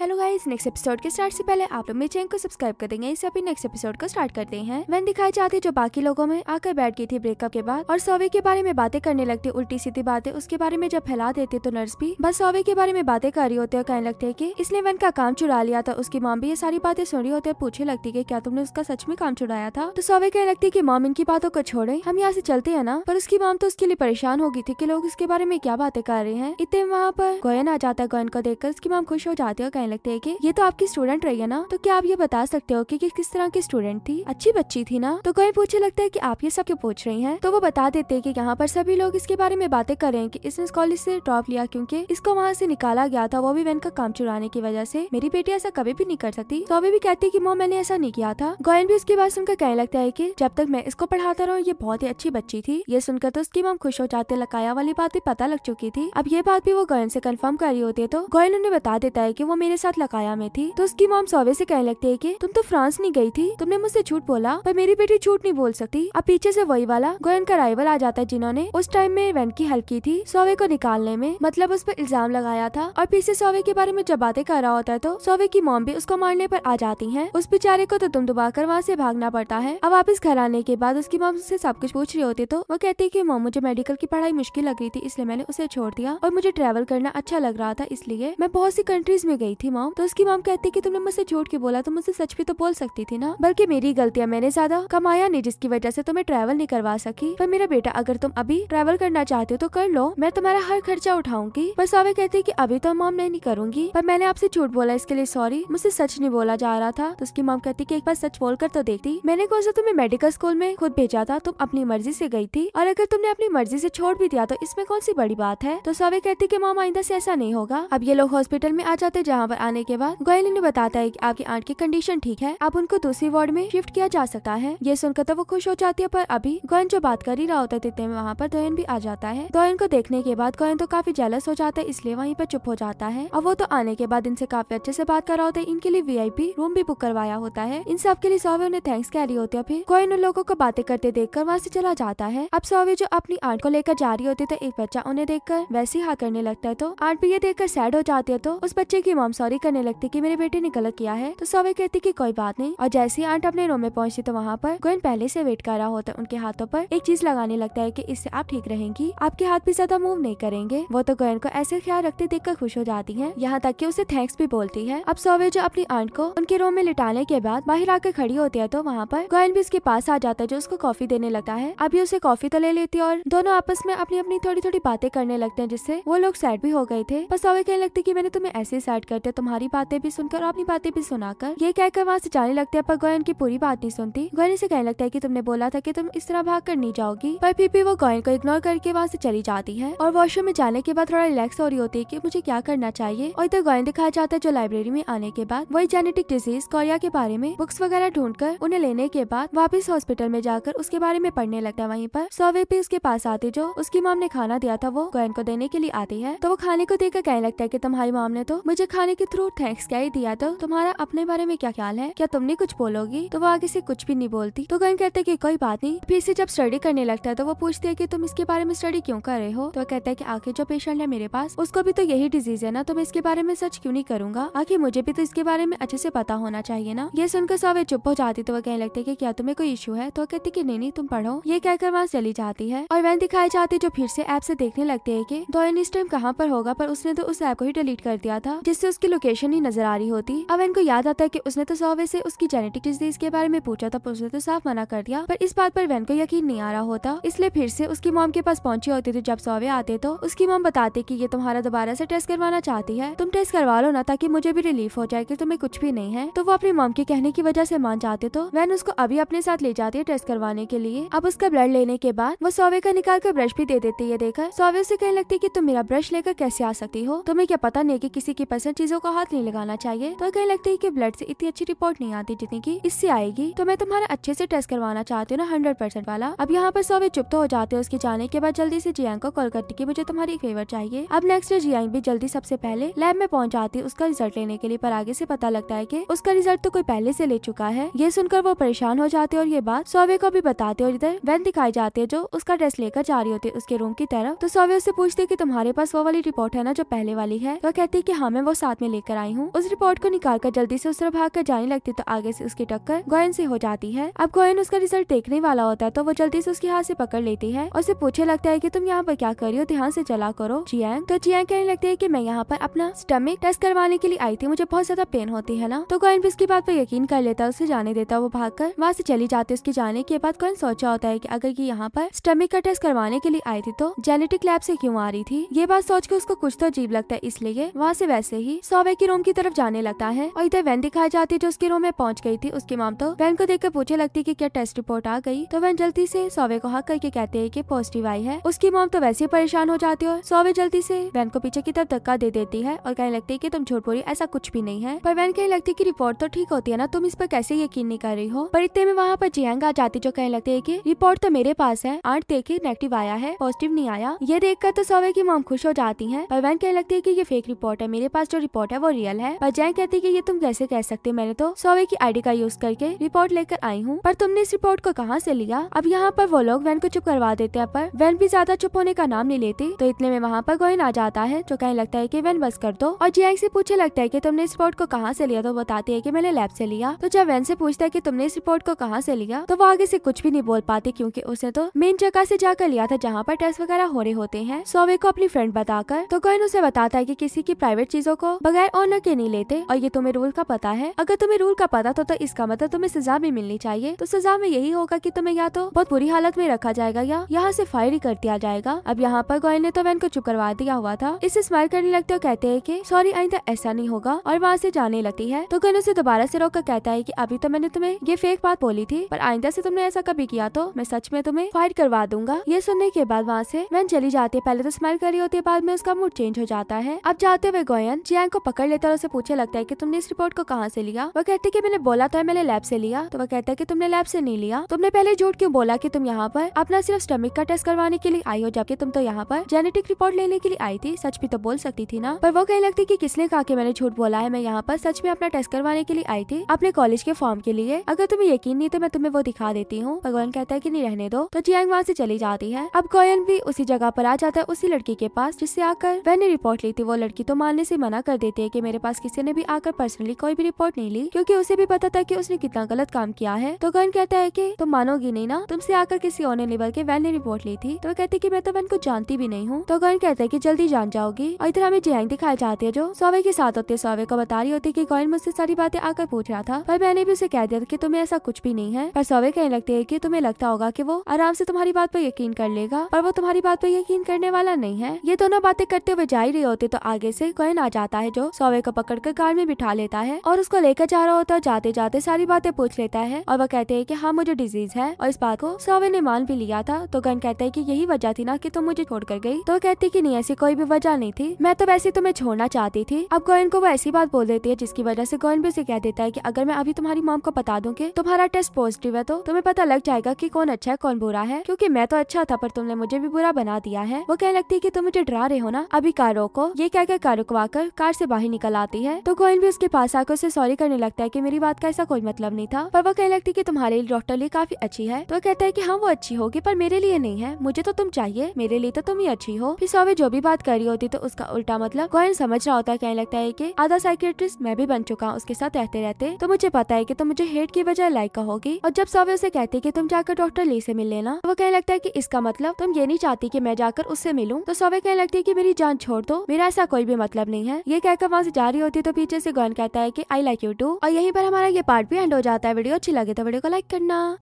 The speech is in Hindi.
हेलो गाइस नेक्स्ट एपिसोड के स्टार्ट से पहले आप लोग मेरे चैनल को सब्सक्राइब कर देंगे इससे अभी नेक्स्ट एपिसोड को स्टार्ट करते हैं वैन दिखाई जाती जो बाकी लोगों में आकर बैठ गई थी ब्रेकअप के बाद और सोवे के बारे में बातें करने लगती उल्टी सीधी बातें उसके बारे में जब फैला देती तो नर्स भी बस सोवे के बारे में बातें कर रही होते और कहने लगते है की इसने वैन का काम चुरा लिया था उसकी माम भी ये सारी बातें सुन रही होती है पूछे लगती की क्या तुमने उसका सच में काम चुराया था तो सोवे कहने लगती है की माम इनकी बातों को छोड़े हम यहाँ से चलते है ना पर उसकी माम तो उसके लिए परेशान हो गई थी की लोग उसके बारे में क्या बातें कर रहे हैं इतने वहाँ पर गोयन आ जाता है गोयन को देखकर उसकी माम खुश हो जाती है कहने लगते है की ये तो आपकी स्टूडेंट रही है ना तो क्या आप ये बता सकते हो की कि किस तरह की स्टूडेंट थी अच्छी बच्ची थी ना तो कोई पूछे लगता है की आप ये सब क्यों पूछ रही है तो वो बता देते है की यहाँ पर सभी लोग इसके बारे में बातें कर रहे हैं की इसने इस कॉलेज से ड्रॉप लिया क्यूँकी इसको वहाँ से निकाला गया था वो भी वैन का काम चुराने की वजह से मेरी बेटी ऐसा कभी भी नहीं कर सकती तो अभी भी कहती की मोम मैंने ऐसा नहीं किया था गोयन भी उसके बाद सुनकर कहने लगता है की जब तक मैं इसको पढ़ाता रहा ये बहुत ही अच्छी बच्ची थी ये सुनकर तो उसकी मम खुश हो जाते लकाया वाली बातें पता लग चुकी थी अब ये बात भी वो गोयन से कंफर्म कर रही होती है तो गोयन उन्हें बता देता है की वो मेरे मेरे साथ लकाया में थी तो उसकी मोम सौवे से कहने लगती है कि तुम तो फ्रांस नहीं गई थी तुमने मुझसे झूठ बोला पर मेरी बेटी झूठ नहीं बोल सकती अब पीछे से वही वाला गोयन का राइवल आ जाता है जिन्होंने उस टाइम में इवेंट की हेल्प की थी सौवे को निकालने में मतलब उस पर इल्जाम लगाया था और पीछे सौवे के बारे में जब बातें कर रहा होता है तो सौवे की मोम भी उसको मारने आरोप आ जाती है उस बेचारे को तो तुम दुबा कर वहाँ से भागना पड़ता है अब वापिस घर आने के बाद उसकी मोम उससे सब कुछ पूछ रही होती तो वो कहती है की मोम मुझे मेडिकल की पढ़ाई मुश्किल लग रही थी इसलिए मैंने उसे छोड़ दिया और मुझे ट्रेवल करना अच्छा लग रहा था इसलिए मैं बहुत सी कंट्रीज में गई थी थी मॉम तो उसकी मॉम कहती की तुमने मुझसे झूठ के बोला तो मुझसे सच भी तो बोल सकती थी ना बल्कि मेरी गलतियाँ मैंने ज्यादा कमाया नहीं जिसकी वजह से तुम्हें ट्रैवल नहीं करवा सकी पर मेरा बेटा अगर तुम अभी ट्रैवल करना चाहते हो तो कर लो मैं तुम्हारा हर खर्चा उठाऊंगी पर सावे कहती की अभी तो मॉम मैं नहीं करूंगी पर मैंने आपसे झूठ बोला इसके लिए सॉरी मुझसे सच नहीं बोला जा रहा था तो उसकी मॉम कहती की एक बार सच बोल कर तो देखती मैंने कौन सा तुम्हें मेडिकल स्कूल में खुद भेजा था तुम अपनी मर्जी ऐसी गयी थी और अगर तुमने अपनी मर्जी ऐसी छोड़ भी दिया तो इसमें कौन सी बड़ी बात है तो सावे कहती की मॉम आइंदा ऐसी ऐसा नहीं होगा अब ये लोग हॉस्पिटल में आ जाते जहाँ पर पर आने के बाद गोयल इन्हें बताता है की आपकी आंट की कंडीशन ठीक है आप उनको दूसरी वार्ड में शिफ्ट किया जा सकता है ये सुनकर तो वो खुश हो जाती है पर अभी गोयन जो बात कर ही रहा होता है में वहाँ पर दोयन भी आ जाता है दोयन को देखने के बाद गोयन तो काफी जेलस हो जाता है इसलिए वहीं पर चुप हो जाता है और वो तो आने के बाद इनसे काफी अच्छे से बात कर रहा होता है इनके लिए वी रूम भी बुक करवाया होता है इन सबके लिए सौवे उन्हें थैंक्स कह रही होती है फिर गोयन उन लोगों को बातें करते देख कर वहाँ से चला जाता है अब सौवे जो अपनी आर्ट को लेकर जा रही होती है तो एक बच्चा उन्हें देख कर वैसे ही हाँ करने लगता है तो आर्ट भी ये देख कर सैड हो जाती है तो उस बच्चे की मोम सॉरी करने लगती कि मेरे बेटे ने गलत किया है तो सोवे कहती कि कोई बात नहीं और जैसे ही आंट अपने रूम में पहुंची तो वहाँ पर गोयन पहले से वेट कर रहा होता है उनके हाथों पर एक चीज लगाने लगता है कि इससे आप ठीक रहेंगी आपके हाथ भी ज्यादा मूव नहीं करेंगे वो तो गोयन को ऐसे ख्याल रखते देख कर खुश हो जाती है यहाँ तक की उसे थैंक्स भी बोलती है अब सोवे जो अपनी आंट को उनके रूम में लिटाने के बाद बाहर आकर खड़ी होती है तो वहाँ पर गोयन भी उसके पास आ जाता है जो उसको कॉफी देने लगता है अभी उसे कॉफी तो ले लेती है और दोनों आपस में अपनी अपनी थोड़ी थोड़ी बातें करने लगते हैं जिससे वो लोग सैड भी हो गए थे पर सोवे कहने लगती की मैंने तुम्हें ऐसे सैड कर बेटा तुम्हारी बातें भी सुनकर और अपनी बातें भी सुनाकर ये कहकर वहाँ से जाने लगते हैं पर गोयन की पूरी बात नहीं सुनती गोयन से कहने लगता है की तुमने बोला था की तुम इस तरह भाग कर नहीं जाओगी पर फिर भी वो गोयन को इग्नोर करके वहाँ से चली जाती है और वॉशरूम में जाने के बाद थोड़ा रिलैक्स हो रही होती है की मुझे क्या करना चाहिए और इधर गोयन दिखाया जाता है जो लाइब्रेरी में आने के बाद वही जेनेटिक डिजीज कोरिया के बारे में बुक्स वगैरह कर उन्हें लेने के बाद वापिस हॉस्पिटल में जाकर उसके बारे में पढ़ने लगता है वहीं पर सोवे भी उसके पास आती जो उसकी माम ने खाना दिया था वो गोयन को देने के लिए आती है तो वो खाने को देकर कहने लगता है की तुम्हारी माम ने तो मुझे खाने के थ्रू थैंक्स क्या ही दिया तो तुम्हारा अपने बारे में क्या ख्याल है क्या तुमने कुछ बोलोगी तो वो आगे से कुछ भी नहीं बोलती तो गन कहते की कोई बात नहीं फिर से जब स्टडी करने लगता है तो वो पूछती है की तुम इसके बारे में स्टडी क्यों कर रहे हो तो कहता है की आखिर जो पेशेंट है मेरे पास उसको भी तो यही डिजीज है ना तो मैं इसके बारे में सर्च क्यूँ नहीं करूंगा आखिर मुझे भी तो इसके बारे में अच्छे से पता होना चाहिए ना ये सुनकर सवे चुप हो जाती तो वो कहने लगते की क्या तुम्हें कोई इशू है तो कहती की नहीं नहीं तुम पढ़ो ये कहकर वहाँ चली जाती है और वैन दिखाई जाती जो फिर से ऐप से देखने लगते है की डॉयन इस टाइम कहाँ पर होगा पर उसने तो उस ऐप को ही डिलीट कर दिया था जिससे उसके उसकी तो लोकेशन ही नजर आ रही होती अब इनको याद आता है की उसने तो सौवे से उसकी जेनेटिक डिजीज के बारे में पूछा था उसने तो साफ मना कर दिया पर इस बात पर वैन को यकीन नहीं आ रहा होता इसलिए फिर से उसकी मॉम के पास पहुंची होती थी जब सौवे आते तो उसकी मॉम बताते की ये तुम्हारा दोबारा से टेस्ट करवाना चाहती है तुम टेस्ट करवा लो ना ताकि मुझे भी रिलीफ हो जाए की तुम्हें कुछ भी नहीं है तो वो अपनी मोम के कहने की वजह से मान जाते तो वैन उसको अभी अपने साथ ले जाती है टेस्ट करवाने के लिए अब उसका ब्लड लेने के बाद वो सौवे का निकाल कर ब्रश भी दे देती है देखकर सौवे उसे कहने लगती है की तुम मेरा ब्रश लेकर कैसे आ सकती हो तुम्हें क्या पता नहीं की किसी की पसंद चीजें चीजों को हाथ नहीं लगाना चाहिए तो कहीं लगता है की ब्लड से इतनी अच्छी रिपोर्ट नहीं आती जितनी की इससे आएगी तो मैं तुम्हारा अच्छे से टेस्ट करवाना चाहती हूँ ना हंड्रेड परसेंट वाला अब यहाँ पर सोवे चुप तो हो जाते हैं उसके जाने के बाद जल्दी से जियांग को कॉल करती की मुझे तुम्हारी फेवर चाहिए अब नेक्स्ट डे जियांग भी जल्दी सबसे पहले लैब में पहुँच जाती है उसका रिजल्ट लेने के लिए पर आगे ऐसी पता लगता है की उसका रिजल्ट तो कोई पहले ऐसी ले चुका है ये सुनकर वो परेशान हो जाते और ये बात सोवे को भी बताते और इधर वैन दिखाई जाती है जो उसका ड्रेस लेकर जा रही होती है उसके रूम की तरफ तो सोवे उससे पूछते की तुम्हारे पास वो वाली रिपोर्ट है ना जो पहले वाली है तो कहती है की हमें हाँ, वो साथ में में लेकर आई हूँ उस रिपोर्ट को निकाल कर जल्दी से उस तरफ भाग कर जाने लगती तो आगे से उसकी टक्कर गोयन से हो जाती है अब गोयन उसका रिजल्ट देखने वाला होता है तो वो जल्दी से उसके हाथ से पकड़ लेती है और उसे पूछे लगता है की तुम यहाँ पर क्या कर रही हो ध्यान से चला करो जियांग तो जियांग कहने लगती है की मैं यहाँ पर अपना स्टमिक टेस्ट करवाने के लिए आई थी मुझे बहुत ज्यादा पेन होती है ना तो गोयन भी इसकी बात पर यकीन कर लेता है उसे जाने देता वो भाग कर वहाँ से चली जाती है उसके जाने के बाद गोयन सोचा होता है की अगर ये यहाँ पर स्टमिक का टेस्ट करवाने के लिए आई थी तो जेनेटिक लैब से क्यों आ रही थी ये बात सोच के उसको कुछ तो अजीब लगता है इसलिए वहाँ से वैसे ही सौवे के रूम की तरफ जाने लगता है और इधर वैन दिखाई जाती है जो उसके रूम में पहुंच गई थी उसकी मॉम तो वैन को देख कर पूछे लगती की क्या टेस्ट रिपोर्ट आ गई तो वैन जल्दी से सौवे को हक करके कहते है की पॉजिटिव आई है उसकी मॉम तो वैसे ही परेशान हो जाती है सौवे जल्दी से वैन को पीछे की तरफ धक्का दे देती है और कहने लगती है की तुम झूठ बोली ऐसा कुछ भी नहीं है पर वैन कहने लगती की रिपोर्ट तो ठीक होती है ना तुम इस पर कैसे यकीन नहीं कर रही हो पर इतने में वहाँ पर जियांग आ जाती जो कहने लगती है की रिपोर्ट तो मेरे पास है आठ देखिए नेगेटिव आया है पॉजिटिव नहीं आया ये देखकर तो सौवे की मॉम खुश हो जाती है पर वैन कहने लगती है की ये फेक रिपोर्ट है मेरे पास जो रिपोर्ट रिपोर्ट है वो रियल है पर कहती की ये तुम कैसे कह सकते मैंने तो सोवे की आईडी का यूज करके रिपोर्ट लेकर आई हूँ पर तुमने इस रिपोर्ट को कहाँ से लिया अब यहाँ पर वो लोग वैन को चुप करवा देते हैं पर वैन भी ज्यादा चुप होने का नाम नहीं लेती तो इतने में वहाँ पर गोइन आ जाता है जो कहने लगता है की वैन बस कर दो और जैंग से पूछे लगता है की तुमने इस रिपोर्ट को कहाँ से लिया तो बताती है की मैंने लैब से लिया तो जब वैन से पूछता है की तुमने इस रिपोर्ट को कहाँ से लिया तो वो आगे से कुछ भी नहीं बोल पाती क्यूँकी उसने तो मेन जगह से जाकर लिया था जहाँ पर टेस्ट वगैरह हो रहे होते हैं सोवे को अपनी फ्रेंड बताकर तो गोइन उसे बताता है की किसी की प्राइवेट चीजों को बगैर ऑनर के नहीं लेते और ये तुम्हें रूल का पता है अगर तुम्हें रूल का पता तो, तो इसका मतलब तुम्हें सजा भी मिलनी चाहिए तो सजा में यही होगा की तुम्हें या तो बहुत बुरी हालत में रखा जाएगा या यहाँ ऐसी फायर ही कर दिया जाएगा अब यहाँ पर गोयल ने तो वैन को चुप करवा दिया हुआ था इसे स्मार करने लगते और कहते हैं की सॉरी आईंदा ऐसा नहीं होगा और वहाँ ऐसी जाने लगती है तो गन उसे दोबारा ऐसी रोक कर कहता है की अभी तो मैंने तुम्हें ये फेक बात बोली थी पर आइंदा ऐसी तुमने ऐसा कभी किया तो मैं सच में तुम्हें फायर करवा दूंगा ये सुनने के बाद वहाँ ऐसी वैन चली जाती है पहले तो स्मार करी होती है बाद में उसका मूड चेंज हो जाता है अब जाते हुए गोयन जियांग को पकड़ लेता है उसे पूछे लगता है की तुमने इस रिपोर्ट को कहाँ से लिया वह कहती की मैंने बोला तो मैंने लैब से लिया तो वह कहता है की तुमने लैब से नहीं लिया तुमने पहले झूठ क्यों बोला की तुम यहाँ पर अपना सिर्फ स्टमिक का टेस्ट करवाने के लिए आई हो जबकि तुम तो यहाँ पर जेनेटिक रिपोर्ट लेने के लिए आई थी सच भी तो बोल सकती थी ना पर वो कहने लगती की किसने कहा की मैंने झूठ बोला है मैं यहाँ पर सच में अपना टेस्ट करवाने के लिए आई थी अपने कॉलेज के फॉर्म के लिए अगर तुम्हें यकीन नहीं तो मैं तुम्हें वो दिखा देती हूँ भगवान कहता है की नहीं रहने दो तो जियांग वहाँ से चली जाती है अब गोयन भी उसी जगह पर आ जाता है उसी लड़की के पास जिससे आकर वह रिपोर्ट ली थी वो लड़की तो मानने से मना कर देते हैं कि मेरे पास किसी ने भी आकर पर्सनली कोई भी रिपोर्ट नहीं ली क्योंकि उसे भी पता था कि उसने कितना गलत काम किया है तो गन कहता है कि तुम मानोगी नहीं ना तुमसे आकर किसी और लेवल के वैन ने रिपोर्ट ली थी तो कहती की मैं तो वैन को जानती भी नहीं हूँ तो गन कहता है की जल्दी जान जाओगी और इधर हमें जैंग दिखाई जाते है जो सोवे के साथ होते सोवे को बता रही होती की गोयन मुझसे सारी बातें आकर पूछ रहा था पर मैंने भी उसे कह दिया की तुम्हें ऐसा कुछ भी नहीं है पर सोवे कहने लगते है की तुम्हें लगता होगा की वो आराम से तुम्हारी बात पर यकीन कर लेगा पर वो तुम्हारी बात पर यकीन करने वाला नहीं है ये दोनों बातें करते हुए जा ही रहे होते तो आगे से गौन आ जाता है जो तो सोवे को कर कार में बिठा लेता है और उसको लेकर जा रहा होता है जाते जाते सारी बातें पूछ लेता है और वह कहते हैं कि हाँ मुझे डिजीज है और इस बात को सोवे ने मान भी लिया था तो गन कहता है कि यही वजह थी ना कि तुम मुझे छोड़ कर गई तो कहती कि नहीं ऐसी कोई भी वजह नहीं थी मैं तो वैसे तुम्हें छोड़ना चाहती थी अब गोयन को वो ऐसी बात बोल देती है जिसकी वजह से गोयन भी उसे कह देता है की अगर मैं अभी तुम्हारी मॉम को बता दूँ की तुम्हारा टेस्ट पॉजिटिव है तो तुम्हें पता लग जाएगा की कौन अच्छा है कौन बुरा है क्यूँकी मैं तो अच्छा था पर तुमने मुझे भी बुरा बना दिया है वो कहने लगती है की तुम मुझे डरा रहे हो ना अभी कार रोको ये कहकर क्या कार रुकवा कार से से बाहर निकल आती है तो गोयल भी उसके पास आकर उसे सॉरी करने लगता है कि मेरी बात का ऐसा कोई मतलब नहीं था पर वो कहने लगती की तुम्हारे लिए डॉक्टर ली काफी अच्छी है तो कहता है की हाँ वो अच्छी होगी पर मेरे लिए नहीं है मुझे तो तुम चाहिए मेरे लिए तो तुम ही अच्छी हो फिर सौवे जो भी बात कर रही होती तो उसका उल्टा मतलब गोयल समझ रहा होता है कहने लगता है की आधा साइकेट्रिस्ट मैं भी बन चुका हूँ उसके साथ रहते रहते तो मुझे पता है की तुम मुझे हेट की वजह लाइक कहोगी और जब सौवे उसे कहती है की तुम जाकर डॉक्टर ली से मिल लेना तो वो कहने लगता है की इसका मतलब तुम ये नहीं चाहती की मैं जाकर उससे मिलूँ तो सौवे कहने लगती है की मेरी जान छोड़ दो मेरा ऐसा कोई भी मतलब नहीं है ये कह रेखा वहाँ से जा रही होती है तो पीछे से गौन कहता है की आई लाइक यू टू और यहीं पर हमारा ये पार्ट भी एंड हो जाता है वीडियो अच्छी लगे तो वीडियो को लाइक करना